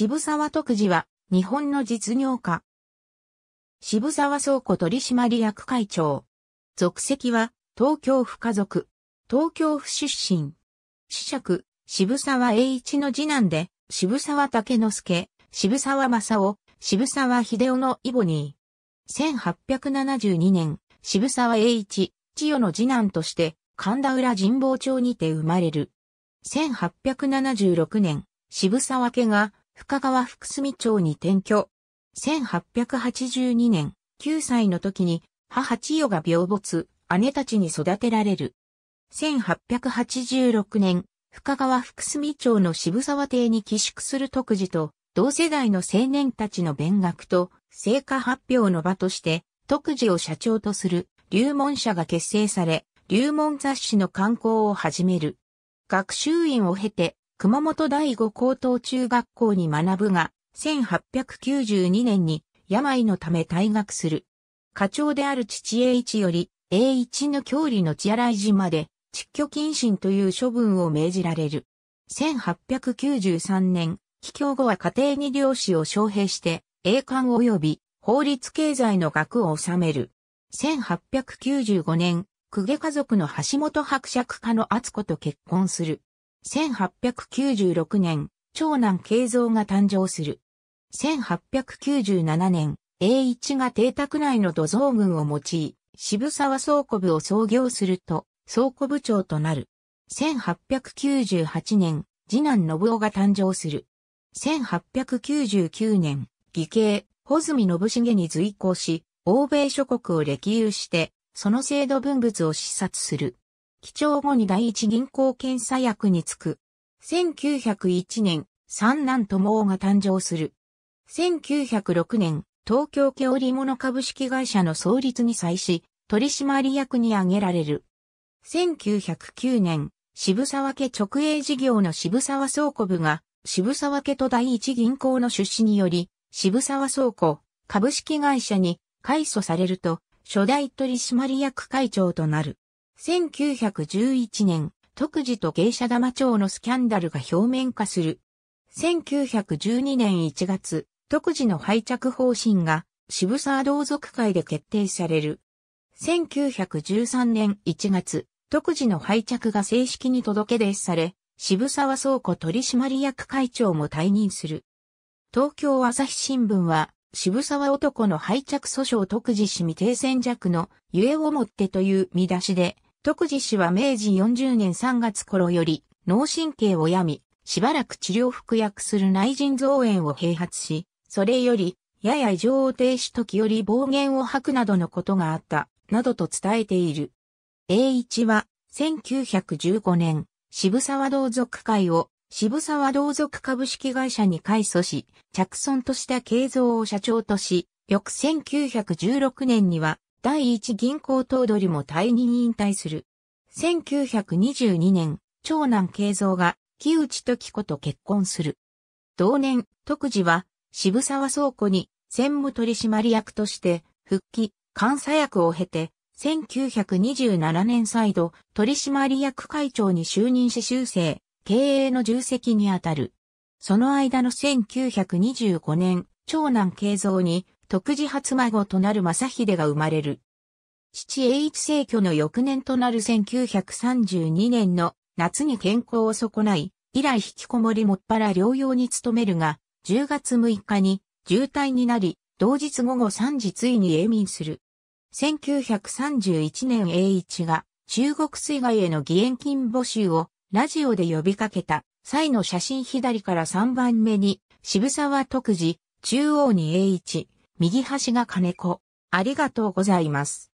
渋沢徳次は、日本の実業家。渋沢倉庫取締役会長。属籍は、東京府家族。東京府出身。子爵、渋沢栄一の次男で、渋沢竹之助、渋沢正夫、渋沢秀夫のイボニー。1872年、渋沢栄一、千代の次男として、神田浦神保町にて生まれる。1876年、渋沢家が深川福住町に転居。1882年、9歳の時に母千代が病没、姉たちに育てられる。1886年、深川福住町の渋沢邸に寄宿する特事と、同世代の青年たちの勉学と、成果発表の場として、特事を社長とする、流門社が結成され、流門雑誌の刊行を始める。学習院を経て、熊本第五高等中学校に学ぶが、1892年に病のため退学する。課長である父栄一より、栄一の郷里の血洗島で、窒居謹慎という処分を命じられる。1893年、帰郷後は家庭に漁師を招聘して、栄冠及び法律経済の学を収める。1895年、公家家族の橋本伯爵家の厚子と結婚する。1896年、長男慶三が誕生する。1897年、栄一が邸宅内の土蔵群を用い、渋沢倉庫部を創業すると、倉庫部長となる。1898年、次男信夫が誕生する。1899年、義兄、穂積信繁に随行し、欧米諸国を歴遊して、その制度文物を視察する。基調後に第一銀行検査役に就く。1901年、三男友が誕生する。1906年、東京家織物株式会社の創立に際し、取締役に挙げられる。1909年、渋沢家直営事業の渋沢倉庫部が、渋沢家と第一銀行の出資により、渋沢倉庫、株式会社に改組されると、初代取締役会長となる。1911年、特事と芸者玉町のスキャンダルが表面化する。1912年1月、特事の廃着方針が渋沢同族会で決定される。1913年1月、特事の廃着が正式に届け出され、渋沢倉庫取締役会長も退任する。東京朝日新聞は、渋沢男の廃着訴訟特事市民定戦弱のゆえをもってという見出しで、徳次氏は明治40年3月頃より脳神経を病み、しばらく治療服薬する内腎造炎を併発し、それより、やや異常を停止時より暴言を吐くなどのことがあった、などと伝えている。栄一は、1915年、渋沢同族会を、渋沢同族株式会社に改組し、着村とした慶造を社長とし、翌1916年には、第一銀行頭取も退任引退する。1922年、長男慶三が木内時子と結婚する。同年、徳次は渋沢倉庫に専務取締役として復帰、監査役を経て、1927年再度、取締役会長に就任し修正、経営の重責にあたる。その間の1925年、長男慶三に特次初孫となる正秀が生まれる。父栄一逝去の翌年となる1932年の夏に健康を損ない、以来引きこもりもっぱら療養に努めるが、10月6日に渋滞になり、同日午後3時ついに永眠する。1931年栄一が中国水害への義援金募集をラジオで呼びかけた際の写真左から3番目に渋沢徳次、中央に栄一、右端が金子。ありがとうございます。